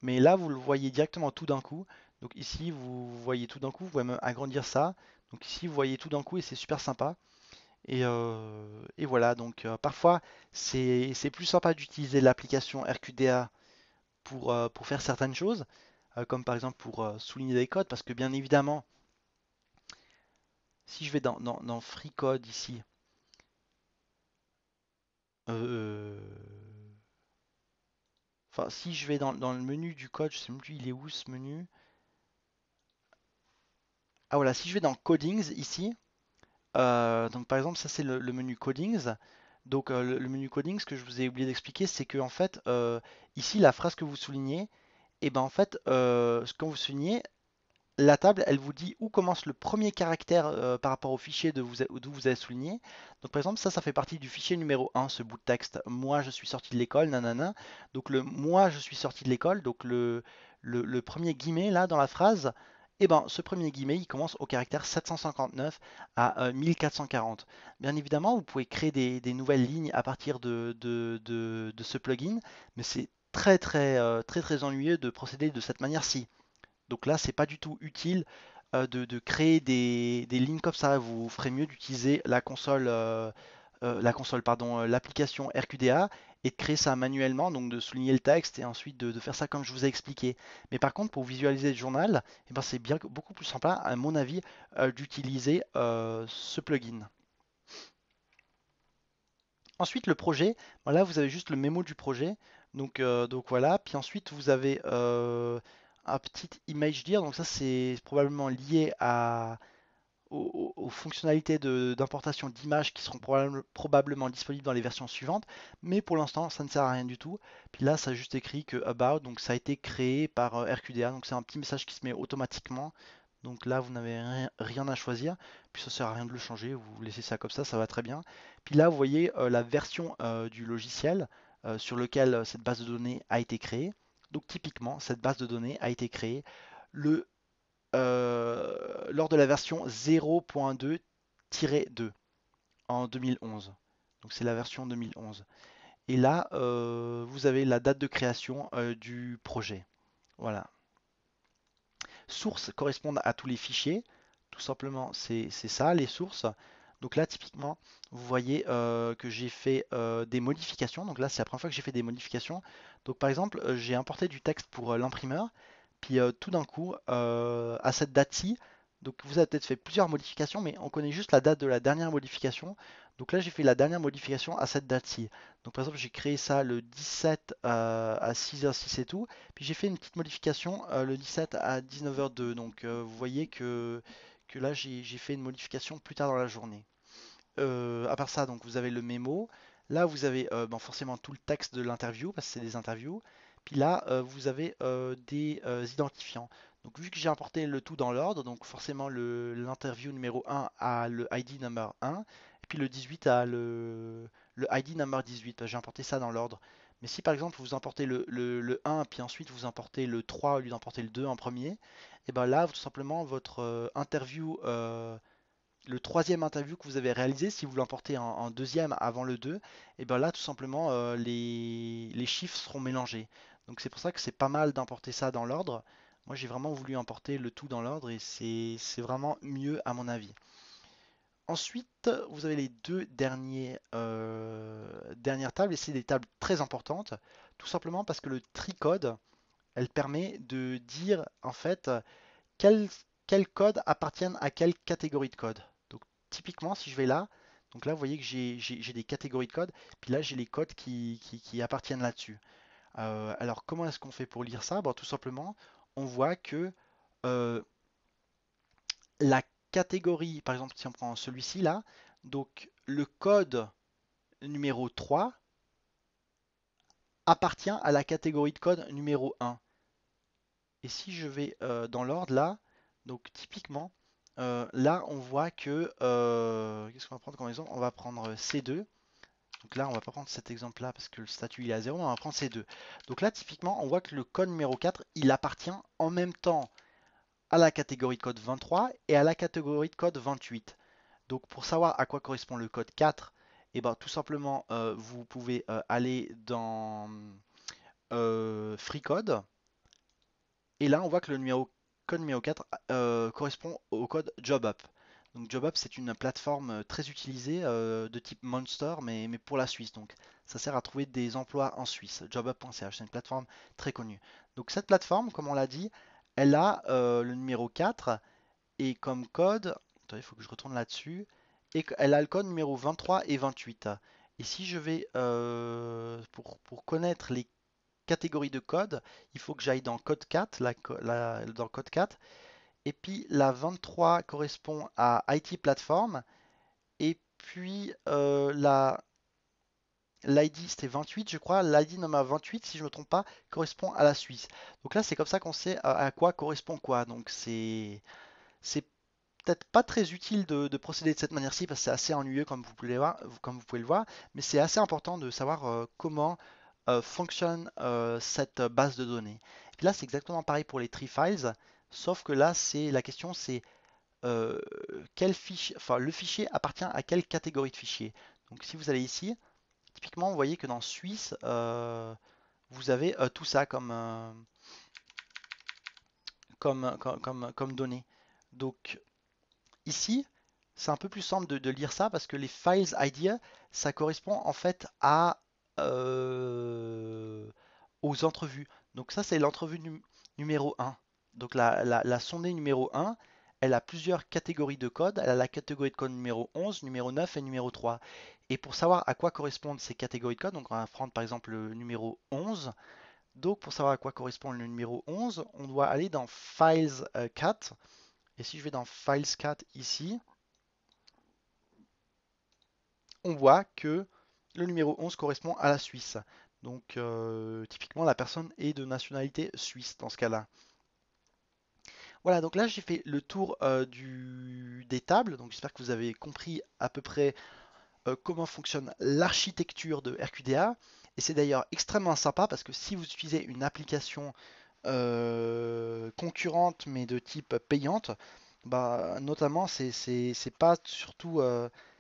Mais là, vous le voyez directement tout d'un coup. Donc ici, vous voyez tout d'un coup, vous pouvez même agrandir ça. Donc ici, vous voyez tout d'un coup et c'est super sympa. Et, euh, voilà, donc parfois, c'est plus sympa d'utiliser l'application RQDA pour faire certaines choses. Euh, comme par exemple pour euh, souligner des codes, parce que bien évidemment, si je vais dans, dans, Free Code ici, euh, Enfin, si je vais dans, le menu du code, je sais plus il est où ce menu. Ah voilà, si je vais dans Codings ici, donc par exemple ça c'est le, menu Codings. Donc le, menu Codings, ce que je vous ai oublié d'expliquer, c'est que en fait ici la phrase que vous soulignez, et ben en fait, euh, ce quand vous soulignez, la table, elle vous dit où commence le premier caractère euh, par rapport au fichier d'où vous, vous, avez souligné. Donc par exemple, ça, ça fait partie du fichier numéro 1, ce bout de texte. Moi, je suis sorti de l'école, nanana. Donc le « moi, je suis sorti de l'école », donc le, le, premier guillemet, là, dans la phrase, et eh ben, ce premier guillemet, il commence au caractère 759 à 1440. Euh, Bien évidemment, vous pouvez créer des, nouvelles lignes à partir de, de ce plugin, mais c'est très très euh, très très ennuyeux de procéder de cette manière-ci. Donc là, c'est pas du tout utile euh, de, créer des, lignes comme ça. Vous ferez mieux d'utiliser la console, euh, la console, pardon, l'application RQDA et de créer ça manuellement, donc de souligner le texte et ensuite de, faire ça comme je vous ai expliqué. Mais par contre, pour visualiser le journal, et eh ben, c'est bien beaucoup plus sympa, à mon avis, d'utiliser ce plugin. Ensuite, le projet, voilà, vous avez juste le mémo du projet. Euh, donc, voilà. Puis ensuite, vous avez euh, un petit image dire. Donc ça, c'est probablement lié aux, fonctionnalités d'importation d'images qui seront probablement disponibles dans les versions suivantes, mais pour l'instant ça ne sert à rien du tout. Puis là ça a juste écrit que about, donc ça a été créé par euh, RQDA, donc c'est un petit message qui se met automatiquement. Donc là vous n'avez rien, à choisir, puis ça sert à rien de le changer, vous laissez ça comme ça, ça va très bien. Puis là vous voyez la version du logiciel, euh, sur lequel euh, cette base de données a été créée. Donc typiquement, cette base de données a été créée euh, lors de la version 0.2-2 en 2011. Donc c'est la version 2011. Et là, vous avez la date de création du projet. Voilà. Sources correspondent à tous les fichiers. Tout simplement, c'est ça, les sources. Donc là, typiquement, vous voyez euh, que j'ai fait euh, des modifications. Donc là, c'est la première fois que j'ai fait des modifications. Donc par exemple, euh, j'ai importé du texte pour l'imprimeur. Puis tout d'un coup, à cette date-ci, donc vous avez peut-être fait plusieurs modifications, mais on connaît juste la date de la dernière modification. Donc là, j'ai fait la dernière modification à cette date-ci. Donc par exemple, j'ai créé ça le 17 à 6h06 et tout. Puis j'ai fait une petite modification le 17 à 19h02. Donc vous voyez que que là j'ai fait une modification plus tard dans la journée. Euh, à part ça, donc vous avez le mémo. Là, vous avez euh, ben, forcément tout le texte de l'interview, parce que c'est des interviews. Puis là, euh, vous avez des identifiants. Donc vu que j'ai importé le tout dans l'ordre, donc forcément l'interview numéro 1 a le ID number 1, et puis le 18 a le, le ID number 18, ben, j'ai importé ça dans l'ordre. Mais si par exemple vous importez le, le, 1, puis ensuite vous importez le 3 au lieu d'importer le 2 en premier, et eh bien là, tout simplement, votre euh, interview, euh, le troisième interview que vous avez réalisé, si vous l'emportez en, deuxième avant le 2, et eh bien là, tout simplement, euh, les, les chiffres seront mélangés. Donc c'est pour ça que c'est pas mal d'importer ça dans l'ordre. Moi, j'ai vraiment voulu importer le tout dans l'ordre et c'est vraiment mieux à mon avis. Ensuite, vous avez les deux euh, dernières tables, et c'est des tables très importantes, tout simplement parce que le tricode, elle permet de dire en fait quel code appartiennent à quelle catégorie de code. Donc typiquement, si je vais là, donc là vous voyez que j'ai des catégories de code, puis là j'ai les codes qui, appartiennent là-dessus. Euh, alors comment est-ce qu'on fait pour lire ça ben, Tout simplement, on voit que euh, la catégorie, par exemple, si on prend celui-ci là, donc le code numéro 3 appartient à la catégorie de code numéro 1. Et si je vais euh, dans l'ordre là, donc typiquement, euh, là on voit que, euh, qu'est-ce qu'on va prendre comme exemple On va prendre C2. Donc là on va pas prendre cet exemple là parce que le statut il est à 0, on va prendre C2. Donc là typiquement on voit que le code numéro 4 il appartient en même temps à la catégorie de code 23 et à la catégorie de code 28. Donc pour savoir à quoi correspond le code 4, et bien tout simplement euh, vous pouvez euh, aller dans FreeCode euh, Free Code et là on voit que le numéro code numéro 4 correspond au code JobUp. Donc JobUp c'est une plateforme très utilisée de type Monster mais, mais, pour la Suisse donc ça sert à trouver des emplois en Suisse. JobUp.ch c'est une plateforme très connue. Donc cette plateforme comme on l'a dit elle a euh, le numéro 4 et comme code, attendez, il faut que je retourne là-dessus, et elle a le code numéro 23 et 28. Et si je vais, euh, pour, connaître les catégories de code, il faut que j'aille dans code 4, dans code 4, et puis la 23 correspond à IT Platform, et puis euh, la l'ID c'était 28 je crois, l'ID à 28 si je ne me trompe pas correspond à la Suisse. Donc là c'est comme ça qu'on sait euh, à, quoi correspond quoi. Donc c'est peut-être pas très utile de, procéder de cette manière-ci parce que c'est assez ennuyeux comme vous pouvez le voir, comme vous pouvez le voir mais c'est assez important de savoir euh, comment euh, fonctionne cette base de données. là c'est exactement pareil pour les tree files sauf que là c'est la question c'est quel fichier, enfin le fichier appartient à quelle catégorie de fichier. Donc si vous allez ici, Typiquement, vous voyez que dans Suisse, euh, vous avez euh, tout ça euh, comme, comme, comme, données. Donc ici, c'est un peu plus simple de, lire ça parce que les files idea, ça correspond en fait à aux entrevues. Donc ça, c'est l'entrevue numéro 1. Donc la, la, la sondée numéro 1, elle a plusieurs catégories de codes. Elle a la catégorie de code numéro 11, numéro 9 et numéro 3. Et pour savoir à quoi correspondent ces catégories de codes, donc on va prendre par exemple le numéro 11. Donc pour savoir à quoi correspond le numéro 11, on doit aller dans Files euh, Et si je vais dans Files Cat ici, on voit que le numéro 11 correspond à la Suisse. Donc euh, typiquement la personne est de nationalité suisse dans ce cas-là. Voilà, donc là j'ai fait le tour euh, du, des tables, donc j'espère que vous avez compris à peu près euh, comment fonctionne l'architecture de RQDA. Et c'est d'ailleurs extrêmement sympa parce que si vous utilisez une application euh, concurrente mais de type payante, bah, notamment c'est pas surtout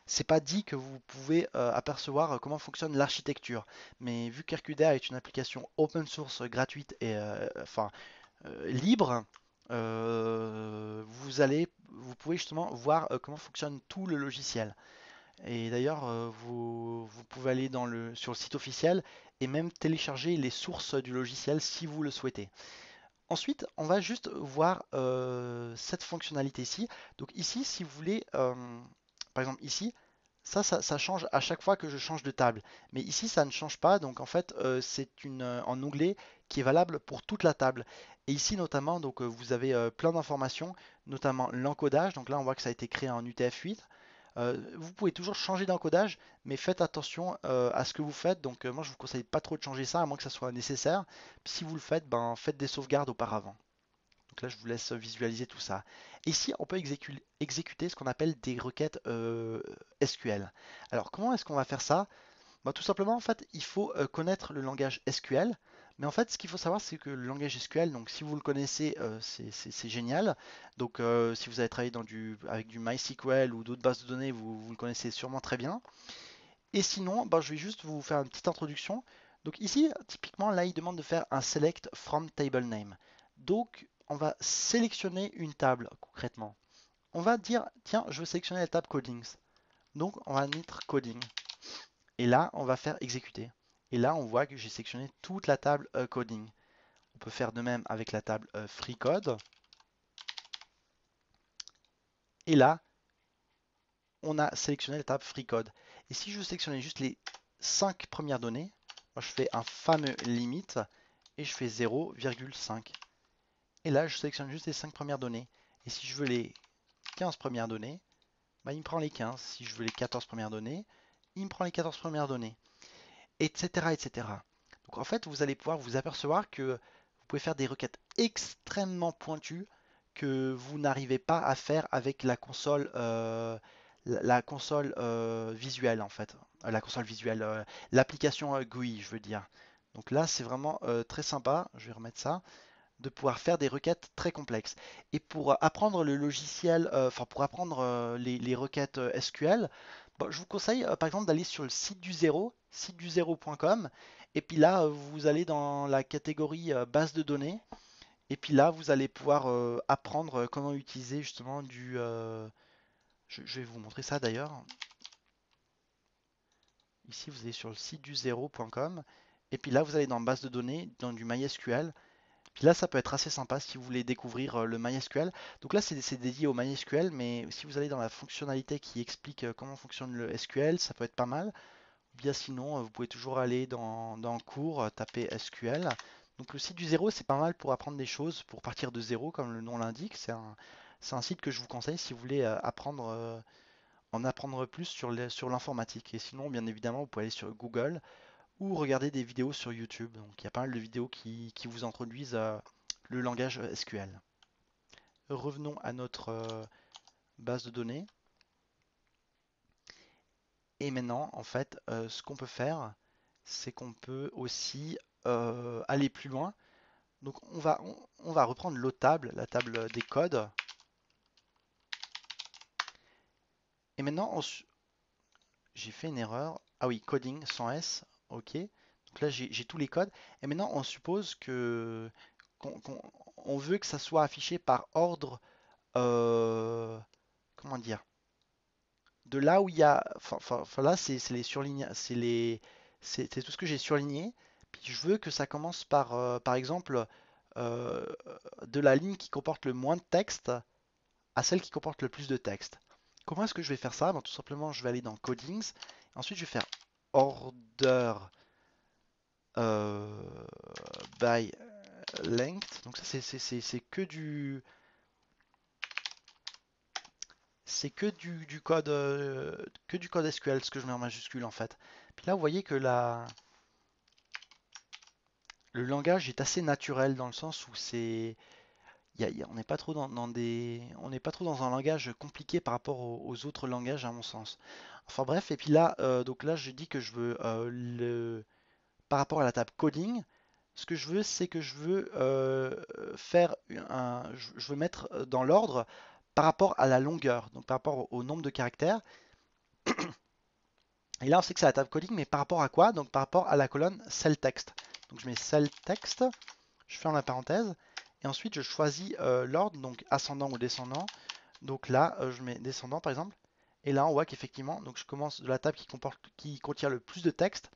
c'est pas dit que vous pouvez apercevoir comment fonctionne l'architecture. Mais vu qu'RQDA est une application open source gratuite et enfin libre, euh, vous allez, vous pouvez justement voir euh, comment fonctionne tout le logiciel. Et d'ailleurs, euh, vous, pouvez aller dans le, sur le site officiel et même télécharger les sources du logiciel si vous le souhaitez. Ensuite, on va juste voir cette fonctionnalité ici. Donc ici, si vous voulez, par exemple ici, ça, ça, change à chaque fois que je change de table. Mais ici, ça ne change pas. Donc en fait, c'est une en onglet qui est valable pour toute la table. Et ici notamment, donc euh, vous avez euh, plein d'informations, notamment l'encodage. Donc là, on voit que ça a été créé en UTF-8. Euh, vous pouvez toujours changer d'encodage, mais faites attention à ce que vous faites. Donc moi, je vous conseille pas trop de changer ça, à moins que ça soit nécessaire. si vous le faites, ben, faites des sauvegardes auparavant. Donc là, je vous laisse visualiser tout ça. ici, on peut exécuter ce qu'on appelle des requêtes SQL. Alors, comment est-ce qu'on va faire ça ben, Tout simplement, en fait, il faut connaître le langage SQL. Mais en fait, ce qu'il faut savoir, c'est que le langage SQL, donc si vous le connaissez, euh, c'est génial. Donc euh, si vous avez travaillé avec du MySQL ou d'autres bases de données, vous, le connaissez sûrement très bien. Et sinon, ben, je vais juste vous faire une petite introduction. Donc ici, typiquement, là, il demande de faire un select from table name. Donc, on va sélectionner une table concrètement. On va dire, tiens, je veux sélectionner la table codings. Donc, on va mettre coding. Et là, on va faire exécuter. Et là, on voit que j'ai sélectionné toute la table euh, coding. On peut faire de même avec la table euh, free code. Et là, on a sélectionné la table free code. Et si je veux sélectionner juste les 5 premières données, je fais un fameux limite et je fais 0,5. Et là, je sélectionne juste les 5 premières données. Et si je veux les 15 bah, premières données, il me prend les 15. Si je veux les 14 premières données, il me prend les 14 premières données etc., etc. Donc en fait, vous allez pouvoir vous apercevoir que vous pouvez faire des requêtes extrêmement pointues que vous n'arrivez pas à faire avec la console, euh, euh, euh, la console visuelle en fait, la console visuelle, l'application GUI, je veux dire. Donc là, c'est vraiment très sympa. Je vais remettre ça de pouvoir faire des requêtes très complexes. Et pour apprendre le logiciel, enfin pour apprendre les, requêtes SQL, bah, je vous conseille euh, par exemple d'aller sur le site du zéro, site du et puis là euh, vous allez dans la catégorie euh, base de données, et puis là vous allez pouvoir apprendre comment utiliser justement du. Je, vais vous montrer ça d'ailleurs. Ici vous allez sur le site du zéro.com, et puis là vous allez dans base de données, dans du MySQL, là, ça peut être assez sympa si vous voulez découvrir euh, le MySQL. Donc là, c'est dédié au MySQL, mais si vous allez dans la fonctionnalité qui explique euh, comment fonctionne le SQL, ça peut être pas mal. Ou bien sinon, euh, vous pouvez toujours aller dans, cours, taper SQL. Donc le site du zéro, c'est pas mal pour apprendre des choses, pour partir de zéro, comme le nom l'indique. C'est un, site que je vous conseille si vous voulez apprendre en apprendre plus sur l'informatique. Et sinon, bien évidemment, vous pouvez aller sur Google, ou regarder des vidéos sur YouTube. Donc il y a pas mal de vidéos qui, vous introduisent le langage SQL. Revenons à notre euh, base de données. Et maintenant, en fait, euh, ce qu'on peut faire, c'est qu'on peut aussi euh, aller plus loin. Donc on va, va reprendre l'autre table, la table des codes. Et maintenant, j'ai fait une erreur. Ah oui, coding sans S. OK. Donc là, j'ai tous les codes. Et maintenant, on suppose que qu'on on veut que ça soit affiché par ordre, euh, comment dire, de là où il y a, enfin là, c'est les surlignes, c'est les, c'est tout ce que j'ai surligné. Puis je veux que ça commence par, euh, par exemple, euh, de la ligne qui comporte le moins de texte à celle qui comporte le plus de texte. Comment est-ce que je vais faire ça ben, Tout simplement, je vais aller dans Codings. Ensuite, je vais faire order euh, by length. Donc ça c'est que du c'est que du, du code que du code SQL ce que je mets en majuscule en fait. Puis là vous voyez que la le langage est assez naturel dans le sens où c'est on n'est pas trop dans, des, on pas trop dans un langage compliqué par rapport aux, autres langages à mon sens. Enfin bref, et puis là, euh, donc là je dis que je veux euh, le, par rapport à la table coding, ce que je veux c'est que je veux euh, faire un, je, veux mettre dans l'ordre par rapport à la longueur, donc par rapport au, nombre de caractères. Et là on sait que c'est la table coding, mais par rapport à quoi Donc par rapport à la colonne cell text. Donc je mets cell text, je ferme la parenthèse ensuite, je choisis euh, l'ordre, donc ascendant ou descendant. Donc là, euh, je mets descendant par exemple. Et là, on voit qu'effectivement, donc je commence de la table qui, contient le plus de texte.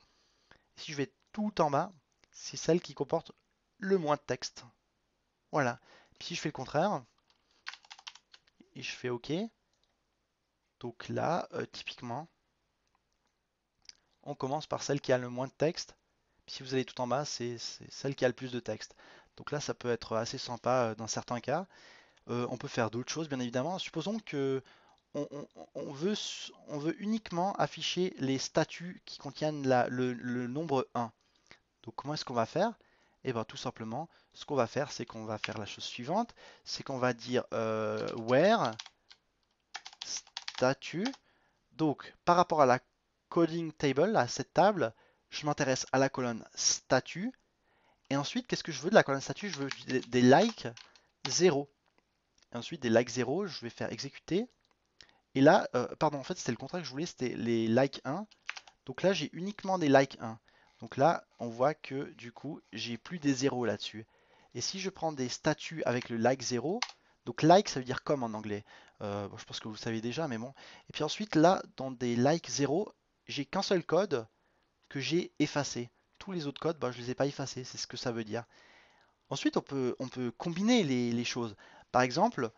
si je vais tout en bas, c'est celle qui comporte le moins de texte. Voilà. si je fais le contraire, et je fais OK. Donc là, euh, typiquement, on commence par celle qui a le moins de texte. si vous allez tout en bas, c'est celle qui a le plus de texte. Donc là, ça peut être assez sympa euh, dans certains cas. Euh, on peut faire d'autres choses, bien évidemment. Supposons que on, veut, uniquement afficher les statuts qui contiennent le, nombre 1. Donc comment est-ce qu'on va faire Et eh bien tout simplement, ce qu'on va faire, c'est qu'on va faire la chose suivante, c'est qu'on va dire euh, where statut. Donc par rapport à la coding table, à cette table, je m'intéresse à la colonne statut. Et ensuite, qu'est-ce que je veux de la colonne statut Je veux des, likes 0. Et ensuite, des likes 0, je vais faire exécuter. Et là, euh, pardon, en fait, c'était le contrat que je voulais, c'était les likes 1. Donc là, j'ai uniquement des likes 1. Donc là, on voit que du coup, j'ai plus des 0 là-dessus. Et si je prends des statuts avec le like 0, donc like, ça veut dire comme en anglais. Euh, je pense que vous le savez déjà, mais bon. Et puis ensuite, là, dans des likes 0, j'ai qu'un seul code que j'ai effacé tous les autres codes, bah, je ne les ai pas effacés, c'est ce que ça veut dire. Ensuite, on peut, on peut combiner les, choses. Par exemple,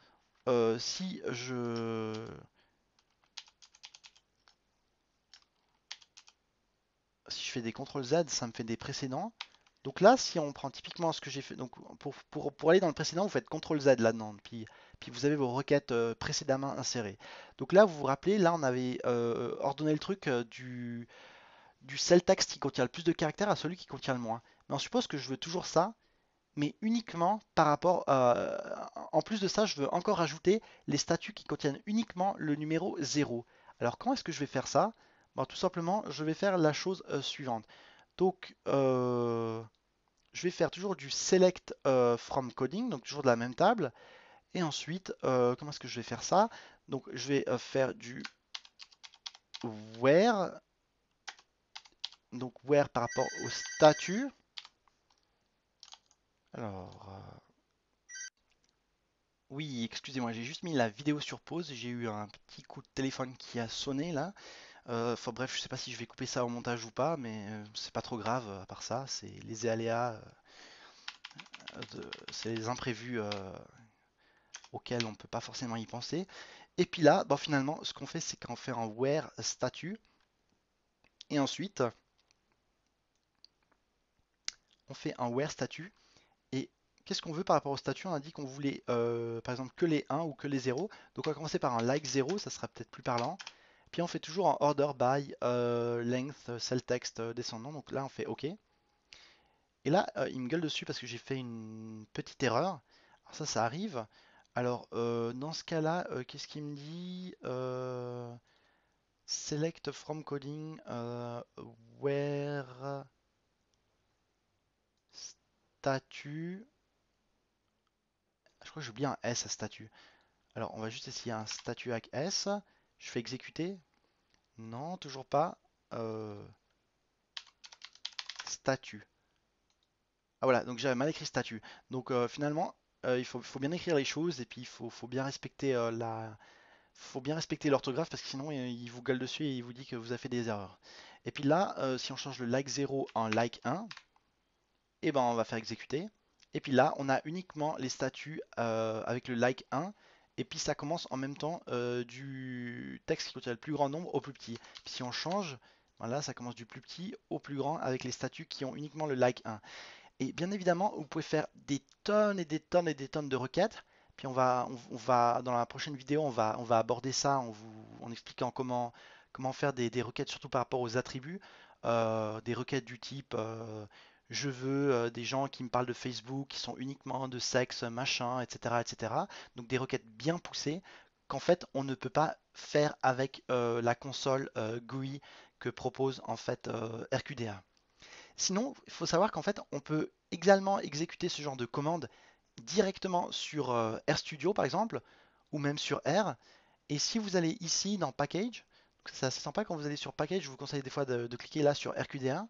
euh, si je... Si je fais des CTRL Z, ça me fait des précédents. Donc là, si on prend typiquement ce que j'ai fait, donc pour, pour, pour, aller dans le précédent, vous faites CTRL Z là-dedans, puis, puis vous avez vos requêtes euh, précédemment insérées. Donc là, vous vous rappelez, là on avait euh, ordonné le truc du, du seul texte qui contient le plus de caractères à celui qui contient le moins. Mais on suppose que je veux toujours ça, mais uniquement par rapport... Euh, en plus de ça, je veux encore ajouter les statuts qui contiennent uniquement le numéro 0. Alors comment est-ce que je vais faire ça bon, Tout simplement, je vais faire la chose euh, suivante. Donc, euh, je vais faire toujours du select from coding, donc toujours de la même table. Et ensuite, comment est-ce que je vais faire ça Donc, je vais faire du where donc where par rapport au statut. Alors, euh, oui, excusez-moi, j'ai juste mis la vidéo sur pause. J'ai eu un petit coup de téléphone qui a sonné là. Euh, enfin bref, je sais pas si je vais couper ça au montage ou pas, mais euh, c'est pas trop grave à part ça. C'est les aléas, c'est les imprévus auxquels on ne peut pas forcément y penser. Et puis là, bon, finalement, ce qu'on fait, c'est qu'on fait un where statut. Et ensuite, on fait un where statut. Et qu'est-ce qu'on veut par rapport au statut On a dit qu'on voulait euh, par exemple que les 1 ou que les 0. Donc on va commencer par un like 0, ça sera peut-être plus parlant. Puis on fait toujours un order by euh, length, cell text euh, descendant. Donc là on fait OK. Et là il me gueule dessus parce que j'ai fait une petite erreur. Alors ça ça arrive. Alors dans ce cas-là, qu'est-ce qu'il me dit Select from coding where statut. Je crois que j'ai oublié un S à statut. Alors, on va juste essayer un statut avec S. Je fais exécuter. Non, toujours pas. Euh, statut. Ah voilà, donc j'avais mal écrit statut. Donc euh, finalement, euh, il faut, bien écrire les choses et puis il faut, bien respecter la faut bien respecter l'orthographe parce que sinon il vous gueule dessus et il vous dit que vous avez fait des erreurs. Et puis là, si on change le like 0 en like 1, et ben on va faire exécuter. Et puis là, on a uniquement les statuts euh, avec le like 1. Et puis ça commence en même temps euh, du texte qui contient le plus grand nombre au plus petit. Puis si on change, ben là ça commence du plus petit au plus grand avec les statuts qui ont uniquement le like 1. Et bien évidemment, vous pouvez faire des tonnes et des tonnes et des tonnes de requêtes. Puis on va, on, va dans la prochaine vidéo, on va, on va aborder ça en vous en expliquant comment, comment faire des, requêtes, surtout par rapport aux attributs, euh, des requêtes du type je veux euh, des gens qui me parlent de Facebook, qui sont uniquement de sexe, machin, etc. etc. Donc des requêtes bien poussées qu'en fait on ne peut pas faire avec euh, la console euh, GUI que propose en fait RQDA. Sinon, il faut savoir qu'en fait on peut également exécuter ce genre de commande directement sur RStudio par exemple, ou même sur R. Et si vous allez ici dans Package, c'est assez sympa quand vous allez sur Package, je vous conseille des fois de, de cliquer là sur RQDA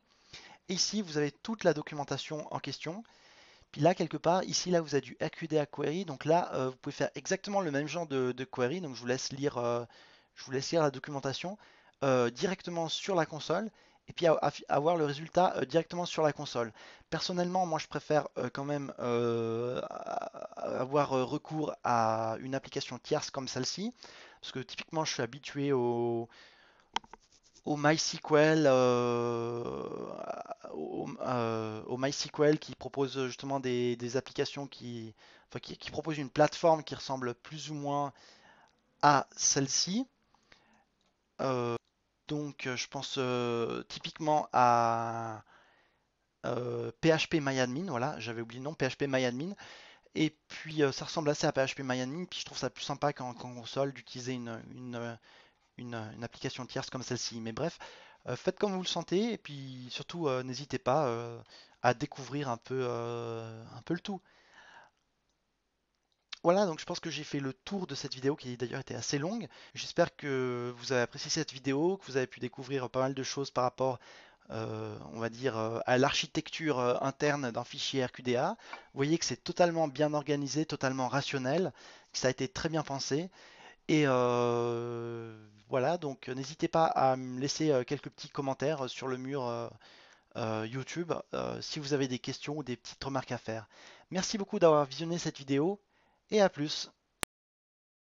ici, vous avez toute la documentation en question. Puis là, quelque part, ici, là, vous avez du AQD query. Donc là, euh, vous pouvez faire exactement le même genre de, query. Donc je vous laisse lire, euh, la documentation euh, directement sur la console et puis avoir le résultat directement sur la console. Personnellement, moi je préfère quand même avoir recours à une application tierce comme celle-ci, parce que typiquement je suis habitué au, au MySQL, euh, au, euh, au, MySQL qui propose justement des, applications qui, qui, propose une plateforme qui ressemble plus ou moins à celle-ci. Euh, donc je pense typiquement à PHP MyAdmin, voilà, j'avais oublié le nom, PHP MyAdmin. Et puis ça ressemble assez à PHP MyAdmin, puis je trouve ça plus sympa qu'en console d'utiliser une, une, application tierce comme celle-ci. Mais bref, euh, faites comme vous le sentez et puis surtout euh, n'hésitez pas euh, à découvrir un peu, un peu le tout. Voilà, donc je pense que j'ai fait le tour de cette vidéo qui d'ailleurs était assez longue. J'espère que vous avez apprécié cette vidéo, que vous avez pu découvrir pas mal de choses par rapport, on va dire, à l'architecture interne d'un fichier RQDA. Vous voyez que c'est totalement bien organisé, totalement rationnel, que ça a été très bien pensé. Et euh, voilà, donc euh, n'hésitez pas à me laisser euh, quelques petits commentaires sur le mur YouTube si vous avez des questions ou des petites remarques à faire. Merci beaucoup d'avoir visionné cette vidéo et à plus